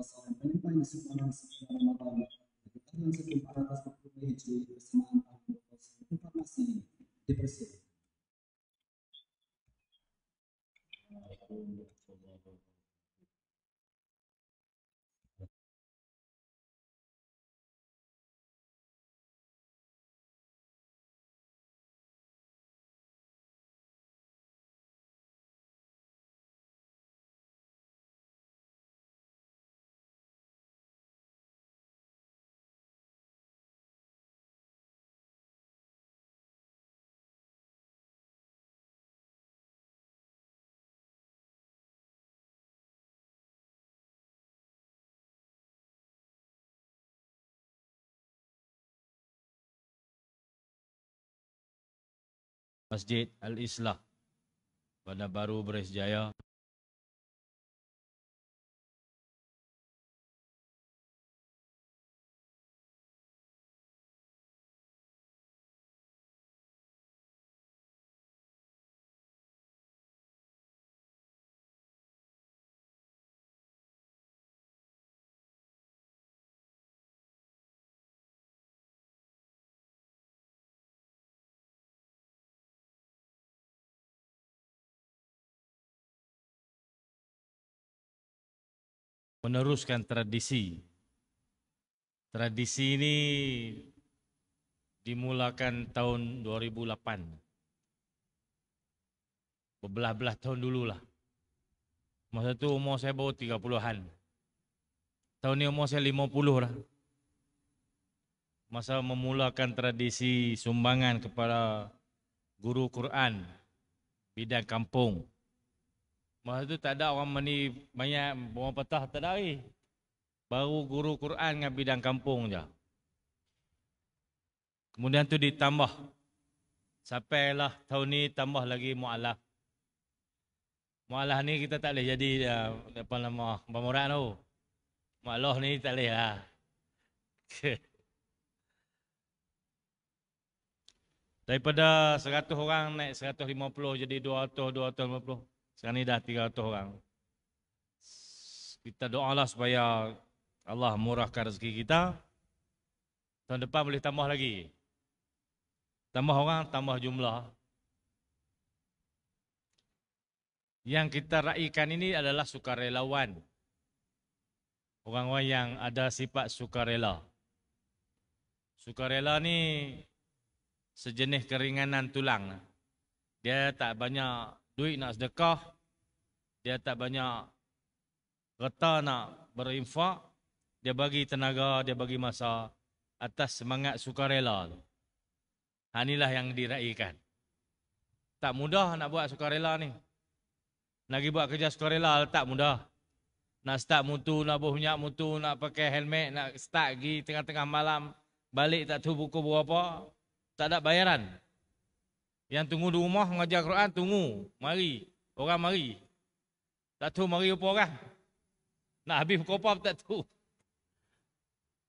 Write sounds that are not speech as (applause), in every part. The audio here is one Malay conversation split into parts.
وصاحب من بين سبحانه سبحانه رمضان لكن قبل أن تكون على قصد كل شيء والسماء Masjid Al-Islah Bandar baru Beres Jaya meneruskan tradisi. Tradisi ini dimulakan tahun 2008. Berbelah-belah tahun dululah. Masa itu umur saya baru tiga puluhan. Tahun ini umur saya puluh lah. Masa memulakan tradisi sumbangan kepada guru Quran bidang kampung. Masa tu tak ada orang mandi mayat orang petah tak ada lagi. Baru guru Quran dengan bidang kampung je. Kemudian tu ditambah. Sampailah tahun ni tambah lagi mu'alaf. Mu'alaf ni kita tak boleh jadi uh, apa nama pemurat tu. Mu'alaf ni tak boleh lah. (laughs) Daripada 100 orang naik 150 jadi 200, 250. Sekarang ni dah 300 orang. Kita doa lah supaya Allah murahkan rezeki kita. Tahun depan boleh tambah lagi. Tambah orang, tambah jumlah. Yang kita raikan ini adalah sukarelawan. Orang-orang yang ada sifat sukarela. Sukarela ni sejenis keringanan tulang. Dia tak banyak duit nak sedekah, dia tak banyak reta nak berinfak, dia bagi tenaga, dia bagi masa atas semangat sukarela tu. Ha, yang diraihkan. Tak mudah nak buat sukarela ni. Nak pergi buat kerja sukarela tak mudah. Nak start mutu, nak buah minyak mutu, nak pakai helmet, nak start pergi tengah-tengah malam, balik tak tahu buku berapa, tak ada bayaran. Yang tunggu di rumah mengajar Quran tunggu. Mari. Orang mari. Tak tahu mari apa orang. Nak habis kopa tak tahu.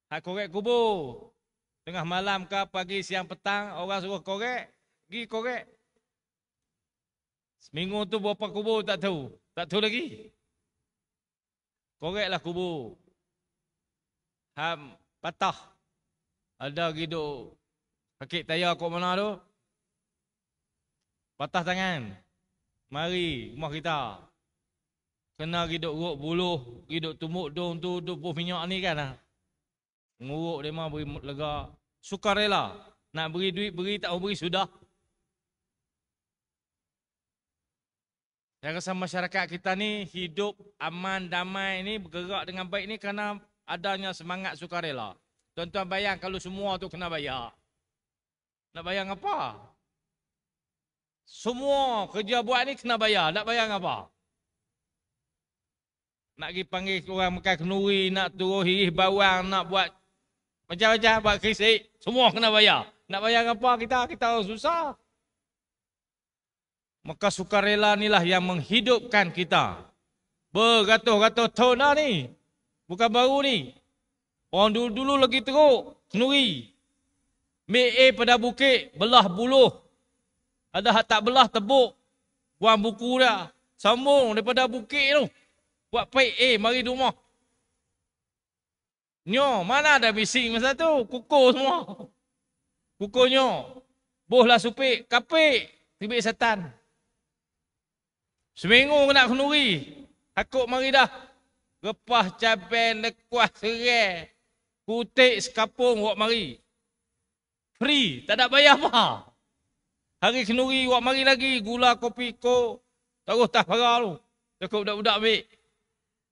Hak korek kubur. Tengah malam ke pagi siang petang orang suruh korek. Pergi korek. Seminggu tu berapa kubur tak tahu. Tak tahu lagi. Koreklah kubur. Ham patah. Ada gitu. Sakit tayar kau mana tu. Patah tangan. Mari rumah kita. Kena hidup ruk buluh, hidup tumbuk dong tu, duk puh minyak ni kan. Ha? Nguruk dia mah beri lega. rela. Nak beri duit, beri tak mau beri, sudah. Saya rasa masyarakat kita ni hidup aman, damai ni, bergerak dengan baik ni kerana adanya semangat sukarela. Tuan-tuan bayang kalau semua tu kena bayar. Nak bayang Apa? Semua kerja buat ni kena bayar. Nak bayar apa? Nak pergi panggil orang makan kenuri, nak turun hirih bawang, nak buat macam-macam, buat krisik. Semua kena bayar. Nak bayar apa kita? Kita susah. Maka sukarela inilah yang menghidupkan kita. Beratus-ratus tahun dah ni. Bukan baru ni. Orang dulu-dulu lagi teruk. Kenuri. Mek pada bukit. Belah buluh. Ada hak tak belah tebuk. Buang buku dah. Sambung daripada bukit tu. Buat paik eh mari rumah. Nyo, mana ada bising masa tu? Kukul semua. Kukul nyo. Bohlah supik. Kapik. Tibik setan. Seminggu kena kenuri. Takut mari dah. Repah cabai lekuah serai. Kutik sekapung buat mari. Free. Tak nak bayar mah. Hari kenuri wak mari lagi gula kopi ko terus tak para tu. Cukup budak-budak baik.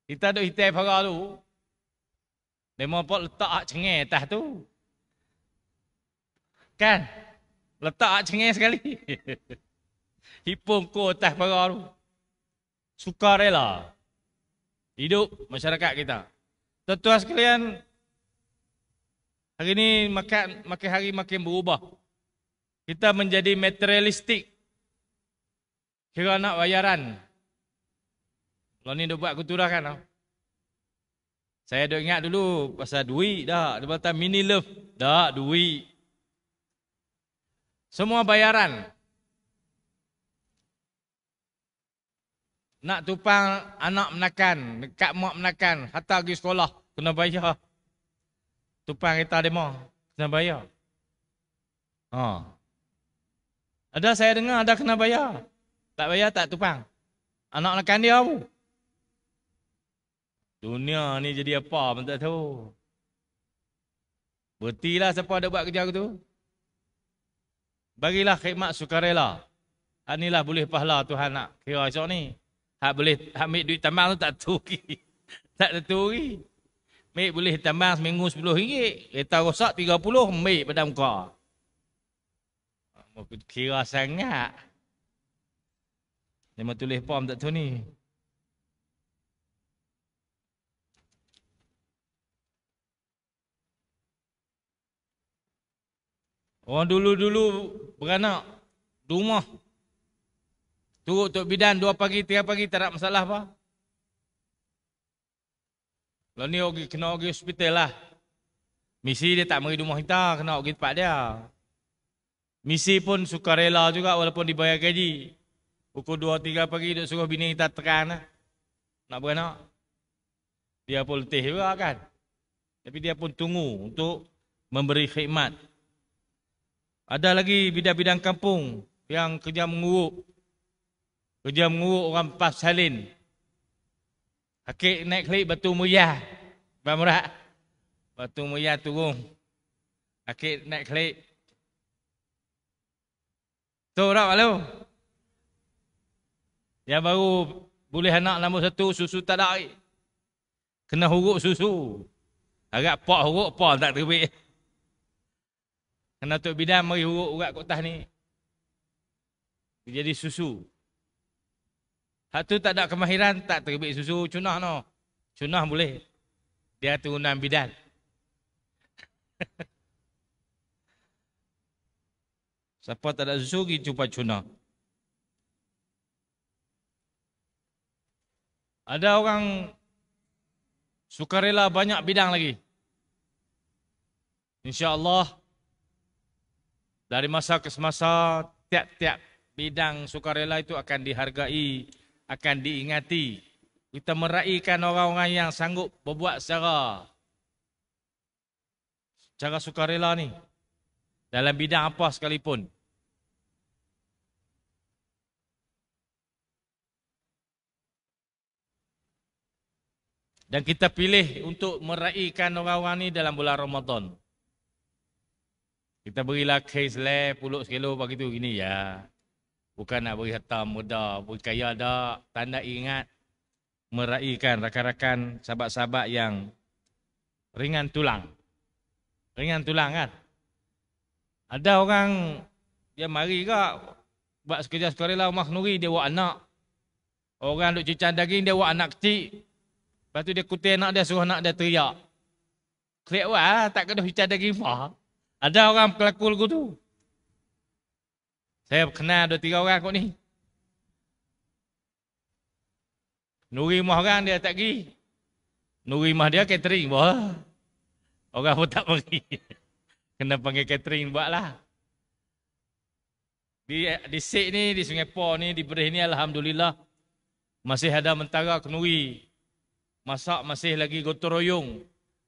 Kita ada hitam para tu. Demo pak letak hak cengeng atas tu. Kan? Letak hak cengeng sekali. (laughs) Hipung ko atas para tu. rela Hidup masyarakat kita. Tuan-tuan sekalian, hari ini makin, makin hari makin berubah kita menjadi materialistik kira nak bayaran kalau ni duk buat kutura kan saya duk ingat dulu pasal duit dah dia kata mini love dah duit semua bayaran nak tupang anak menakan dekat mak menakan hatta pergi sekolah kena bayar tupang kita demo kena bayar ha ada saya dengar ada kena bayar. Tak bayar tak tupang. Anak lekan dia pun. Dunia ni jadi apa pun tak tahu. Bertilah siapa ada buat kerja aku tu. Bagilah khidmat sukarela. Hak ni lah boleh pahala Tuhan nak kira esok ni. Hak boleh ambil duit tambang tu tak turi. (laughs) tak turi. Mek boleh tambang seminggu sepuluh 10 Kereta rosak tiga puluh Mek pada muka. Aku kira sangat. Dia mahu tulis form tak tahu ni. Orang dulu-dulu beranak rumah. Turut Tok Bidan dua pagi, tiga pagi tak ada masalah apa. Kalau ni kena pergi hospital lah. Misi dia tak pergi rumah kita, kena pergi tempat Dia. Misi pun sukarela juga walaupun dibayar gaji. Pukul 2-3 pagi duk suruh bini kita tekan. Lah. Nak beranak. Dia pun letih juga kan. Tapi dia pun tunggu untuk memberi khidmat. Ada lagi bidang-bidang kampung yang kerja menguruk. Kerja menguruk orang pas salin. Hakik naik klik batu muiah. Pak Murad. Batu muiah turun. Hakik naik klik. Betul tak Pak Lu? baru boleh anak nombor satu, susu tak ada air. Kena huruk susu. Agak pak huruk, pak tak terbit. Kena Tok Bidan mari huruk urat kotah ni. Jadi susu. Hak tak ada kemahiran, tak terbit susu, cunah no. Cunah boleh. Dia turunan bidan. (laughs) Siapa tak ada zuri jumpa cuna. Ada orang sukarela banyak bidang lagi. InsyaAllah dari masa ke semasa tiap-tiap bidang sukarela itu akan dihargai, akan diingati. Kita meraihkan orang-orang yang sanggup berbuat secara secara sukarela ni dalam bidang apa sekalipun. Dan kita pilih untuk meraihkan orang-orang ini dalam bulan Ramadan. Kita berilah kes leh, puluk sekilo, begitu, gini ya. Bukan nak beri harta muda, beri kaya dah. Tanda ingat meraihkan rakan-rakan sahabat-sahabat yang ringan tulang. Ringan tulang kan? Ada orang dia mari ke buat kerja sekolah rumah Nuri dia buat anak. Orang duk cucian daging dia buat anak kecil. Lepas tu dia kutih anak dia suruh anak dia teriak. Kelik lah, tak kena cucian daging apa. Ada orang pelaku lagu tu. Saya kenal dua tiga orang kot ni. Nuri rumah orang dia tak pergi. Nuri rumah dia catering. Wah. Orang pun tak pergi. (laughs) kena panggil catering buat lah. Di, di Sik ni, di Sungai Poh ni, di Berih ni Alhamdulillah masih ada mentara kenuri. Masak masih lagi gotoroyong.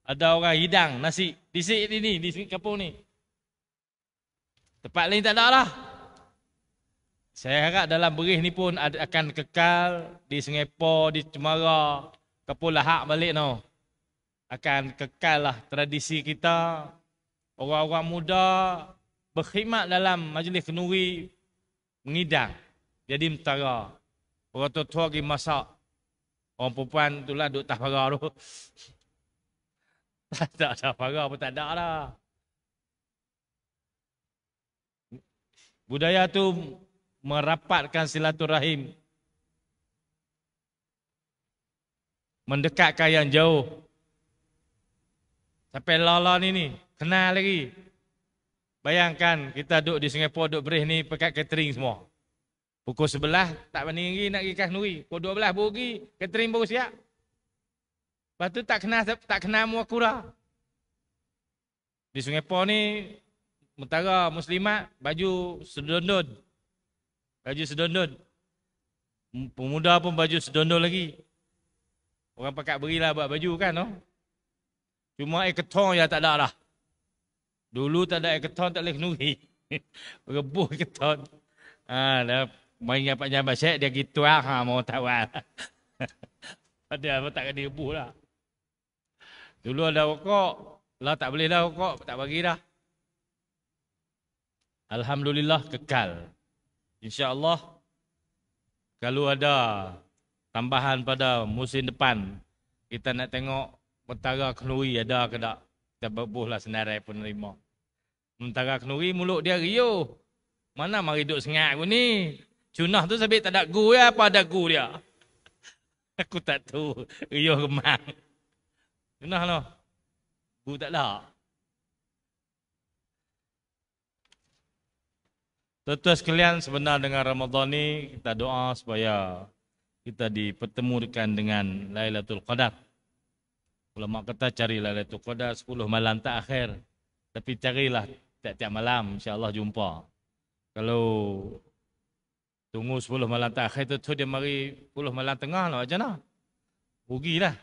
Ada orang hidang nasi. Di Sik ni ni, di Sungai Kapung ni. Tempat lain tak ada lah. Saya harap dalam Berih ni pun ada, akan kekal di Sungai Poh, di Cemara. Kapung lahak balik tau. No. Akan kekal lah tradisi kita orang-orang muda berkhidmat dalam majlis kenuri mengidang jadi mentara orang tua-tua pergi masak orang perempuan tu lah duduk tahara tu (laughs) tak ada tahara pun tak ada lah budaya tu merapatkan silaturahim mendekatkan yang jauh Tapi lala ni ni kena lagi. Bayangkan kita duduk di Singapura, duduk berih ni pekat catering semua. Pukul sebelah, tak pandai lagi nak pergi kas nuri. Pukul dua belah baru pergi, catering baru siap. Lepas tu tak kena, tak kena muakura. Di Singapura ni, mentara muslimat, baju sedondon. Baju sedondon. Pemuda pun baju sedondon lagi. Orang pakat berilah buat baju kan. No? Cuma air ketong yang tak ada lah. Dulu tak ada air keton tak boleh kenuri. (laughs) Rebuh keton. Ha, dah main dengan Pak Jambat Syed, dia pergi tuar, lah. ha, mau tawar. Lah. (laughs) Ada apa tak kena rebuh lah. Dulu ada rokok, lah tak boleh dah rokok, tak bagi dah. Alhamdulillah kekal. InsyaAllah, kalau ada tambahan pada musim depan, kita nak tengok petara kenuri ada ke tak. Kita berbuhlah senarai penerima. Mentara kenuri mulut dia rio. Mana mari duduk sengat aku ni. junah tu sabit tak ada gu ya apa ada gu dia. (laughs) Aku tak tahu. Rio kemang. junah lah. Gu tak ada. Tuan-tuan sekalian sebenar dengan ramadhan ni kita doa supaya kita dipertemukan dengan Lailatul Qadar. Ulama kata cari Lailatul Qadar sepuluh malam tak akhir. Tapi carilah tiap-tiap malam insyaAllah jumpa. Kalau tunggu 10 malam terakhir tu, tu dia mari 10 malam tengah lah macam mana. lah.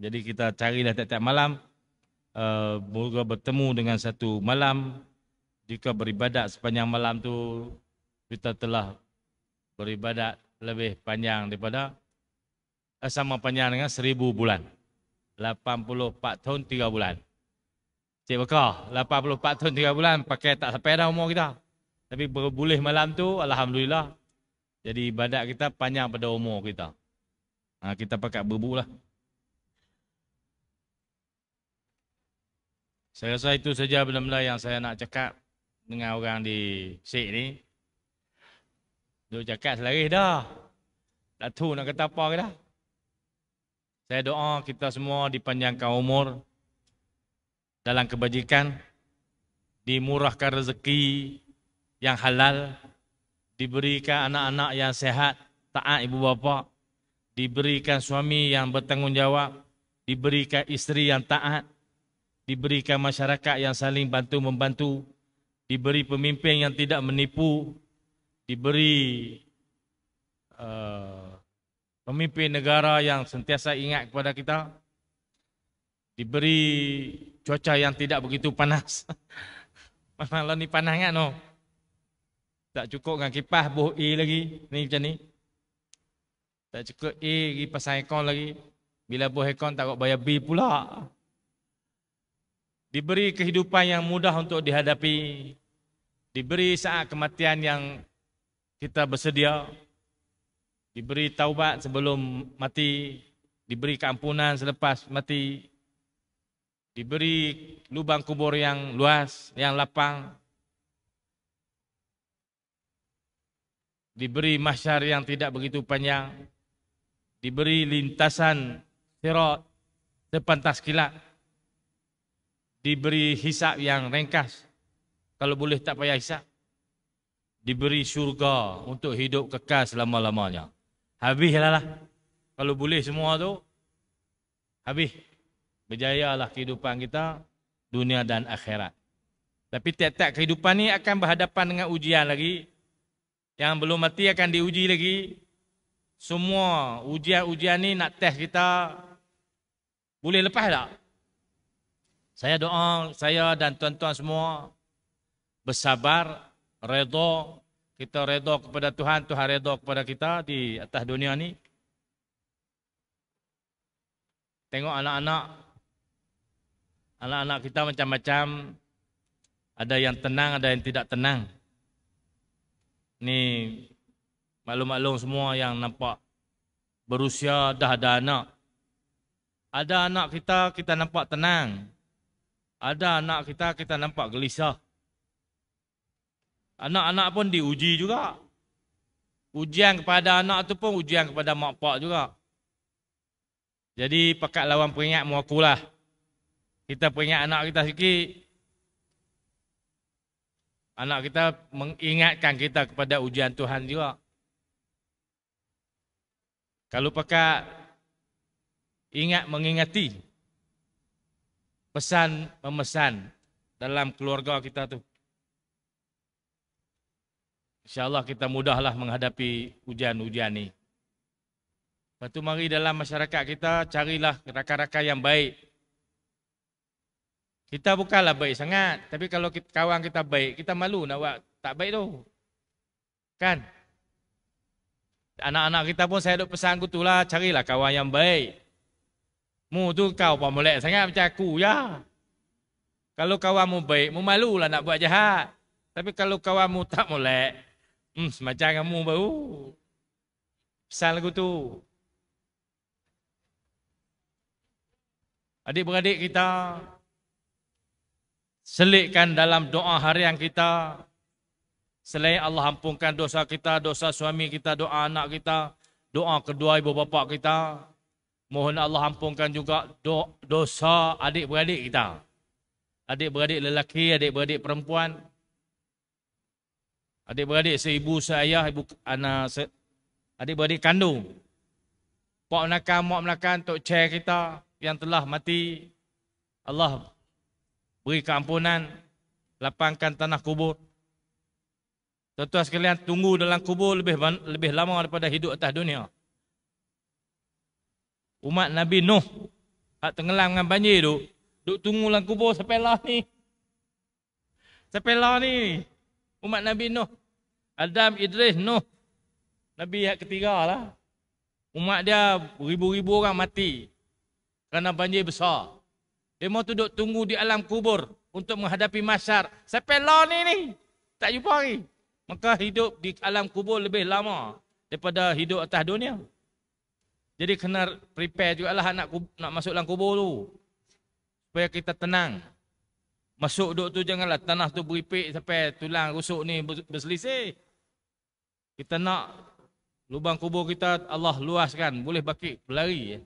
Jadi kita carilah tiap-tiap malam. Eh, moga uh, bertemu dengan satu malam. Jika beribadat sepanjang malam tu, kita telah beribadat lebih panjang daripada eh, sama panjang dengan seribu bulan. 84 tahun, 3 bulan. Cik Bekar, 84 tahun 3 bulan pakai tak sampai dah umur kita. Tapi boleh malam tu, Alhamdulillah. Jadi badak kita panjang pada umur kita. Ha, kita pakai berbu lah. Saya rasa itu saja benda-benda yang saya nak cakap dengan orang di Sik ni. Dia cakap selaris dah. Datu nak kata apa ke dah. Saya doa kita semua dipanjangkan umur dalam kebajikan, dimurahkan rezeki yang halal, diberikan anak-anak yang sehat, taat ibu bapa, diberikan suami yang bertanggungjawab, diberikan isteri yang taat, diberikan masyarakat yang saling bantu-membantu, diberi pemimpin yang tidak menipu, diberi uh, pemimpin negara yang sentiasa ingat kepada kita, diberi cuaca yang tidak begitu panas. (laughs) Malah ni panas kan no. Tak cukup dengan kipas buh i e lagi. Ni macam ni. Tak cukup i e lagi pasang aircon lagi. Bila buh aircon tak kau bayar B pula. Diberi kehidupan yang mudah untuk dihadapi. Diberi saat kematian yang kita bersedia. Diberi taubat sebelum mati. Diberi keampunan selepas mati diberi lubang kubur yang luas, yang lapang, diberi mahsyar yang tidak begitu panjang, diberi lintasan sirot sepantas kilat. diberi hisap yang ringkas, kalau boleh tak payah hisap, diberi syurga untuk hidup kekal selama-lamanya. Habislah lah. Kalau boleh semua tu, habis berjayalah kehidupan kita dunia dan akhirat. Tapi tiap-tiap kehidupan ni akan berhadapan dengan ujian lagi. Yang belum mati akan diuji lagi. Semua ujian-ujian ni nak test kita boleh lepas tak? Saya doa saya dan tuan-tuan semua bersabar, redha, kita redha kepada Tuhan, Tuhan redha kepada kita di atas dunia ni. Tengok anak-anak Anak-anak kita macam-macam, ada yang tenang, ada yang tidak tenang. Ini maklum-maklum semua yang nampak berusia dah ada anak. Ada anak kita, kita nampak tenang. Ada anak kita, kita nampak gelisah. Anak-anak pun diuji juga. Ujian kepada anak tu pun ujian kepada mak pak juga. Jadi pakat lawan peringat muakulah. aku kita punya anak kita sikit. Anak kita mengingatkan kita kepada ujian Tuhan juga. Kalau pakak ingat mengingati pesan memesan dalam keluarga kita tu. InsyaAllah kita mudahlah menghadapi ujian-ujian ni. Lepas tu mari dalam masyarakat kita carilah rakan-rakan yang baik. Kita bukanlah baik sangat. Tapi kalau kita, kawan kita baik, kita malu nak buat tak baik tu. Kan? Anak-anak kita pun saya duk pesan aku tu lah, carilah kawan yang baik. Mu tu kau pun boleh sangat macam aku ya. Kalau kawan mu baik, mu malu lah nak buat jahat. Tapi kalau kawan mu tak boleh, hmm, semacam kamu baru. Pesan aku tu. Adik-beradik kita, selitkan dalam doa harian kita. Selain Allah ampunkan dosa kita, dosa suami kita, doa anak kita, doa kedua ibu bapa kita. Mohon Allah ampunkan juga do dosa adik-beradik kita. Adik-beradik lelaki, adik-beradik perempuan. Adik-beradik seibu, seayah, ibu anak, se adik-beradik kandung. Pak menakan, mak menakan, Tok Chair kita yang telah mati. Allah beri keampunan, lapangkan tanah kubur. Tuan-tuan sekalian, tunggu dalam kubur lebih lebih lama daripada hidup atas dunia. Umat Nabi Nuh, hak tenggelam dengan banjir tu, duk tunggu dalam kubur sampai lah ni. Sampai lah ni. Umat Nabi Nuh. Adam, Idris, Nuh. Nabi yang ketiga lah. Umat dia ribu-ribu orang mati. Kerana banjir besar. Dia mahu duduk tunggu di alam kubur untuk menghadapi masyar. Siapa law ni ni? Tak jumpa lagi. Maka hidup di alam kubur lebih lama daripada hidup atas dunia. Jadi kena prepare juga lah nak, nak masuk dalam kubur tu. Supaya kita tenang. Masuk duduk tu janganlah tanah tu beripik sampai tulang rusuk ni berselisih. Kita nak lubang kubur kita Allah luaskan. Boleh bakit berlari. Ya.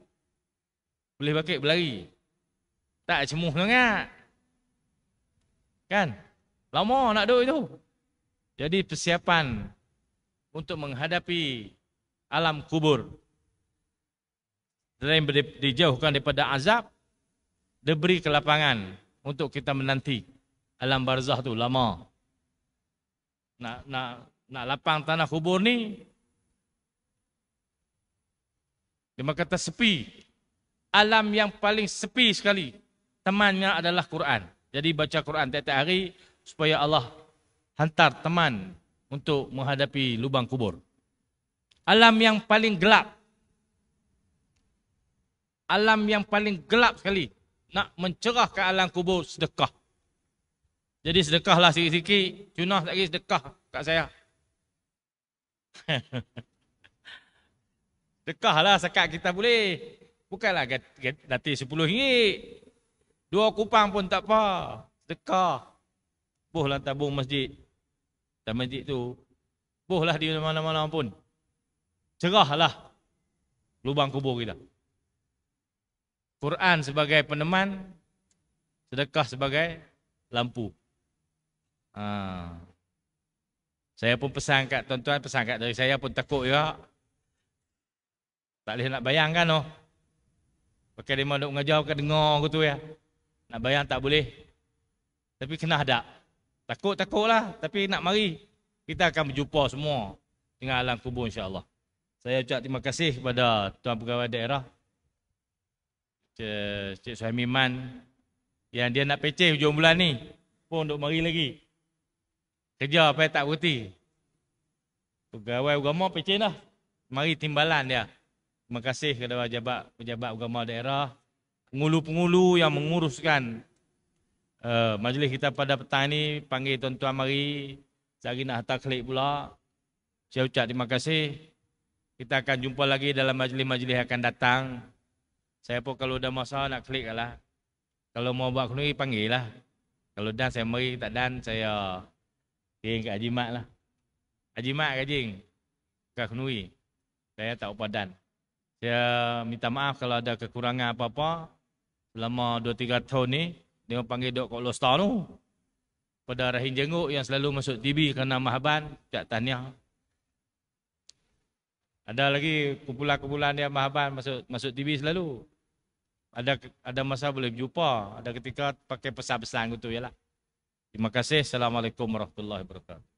Boleh bakit berlari. Tak cemuh sangat. Kan? Lama nak duduk itu. Jadi persiapan untuk menghadapi alam kubur. Dan dijauhkan daripada azab, diberi kelapangan untuk kita menanti alam barzah tu lama. Nak nak nak lapang tanah kubur ni dia kata sepi. Alam yang paling sepi sekali temannya adalah Quran. Jadi baca Quran tiap-tiap hari supaya Allah hantar teman untuk menghadapi lubang kubur. Alam yang paling gelap. Alam yang paling gelap sekali. Nak mencerah ke alam kubur sedekah. Jadi sedekahlah sikit-sikit. Cunah lagi sedekah kat saya. (laughs) sedekahlah sekat kita boleh. Bukanlah gati, gati 10 ringgit. Dua kupang pun tak apa. Sedekah. Buhlah tabung masjid. Dan masjid tu. Buhlah di mana-mana pun. Cerahlah. Lubang kubur kita. Quran sebagai peneman. Sedekah sebagai lampu. Ha. Saya pun pesan kat tuan-tuan. Pesan kat dari saya pun takut juga. Tak boleh nak bayangkan. Oh. Pakai dia mahu duk mengajar. Pakai dengar aku tu ya. Nak bayang tak boleh. Tapi kena ada. Takut-takutlah. Tapi nak mari. Kita akan berjumpa semua dengan alam kubur insyaAllah. Saya ucap terima kasih kepada Tuan Pegawai Daerah. Cik Suhaimi Man. Yang dia nak peceh hujung bulan ni. Pun duduk mari lagi. Kerja apa yang tak berhenti. Pegawai agama peceh dah. Mari timbalan dia. Terima kasih kepada pejabat, pejabat agama daerah pengulu-pengulu yang menguruskan uh, majlis kita pada petang ini panggil tuan-tuan mari sehari nak hantar klik pula saya ucap terima kasih kita akan jumpa lagi dalam majlis-majlis yang akan datang saya pun kalau dah masa nak klik lah kalau mau buat kenuri panggil lah kalau dah saya mari tak dan saya kering ke Haji Mat lah Haji Mat ke Jing ke kenuri saya tak upah dan saya minta maaf kalau ada kekurangan apa-apa selama 2 3 tahun ni dia panggil dok kat Lostar tu. Pada rahim jenguk yang selalu masuk TV kerana mahaban, tak tanya. Ada lagi kumpulan-kumpulan dia mahaban masuk masuk TV selalu. Ada ada masa boleh jumpa, ada ketika pakai pesan-pesan gitu yalah. Terima kasih. Assalamualaikum warahmatullahi wabarakatuh.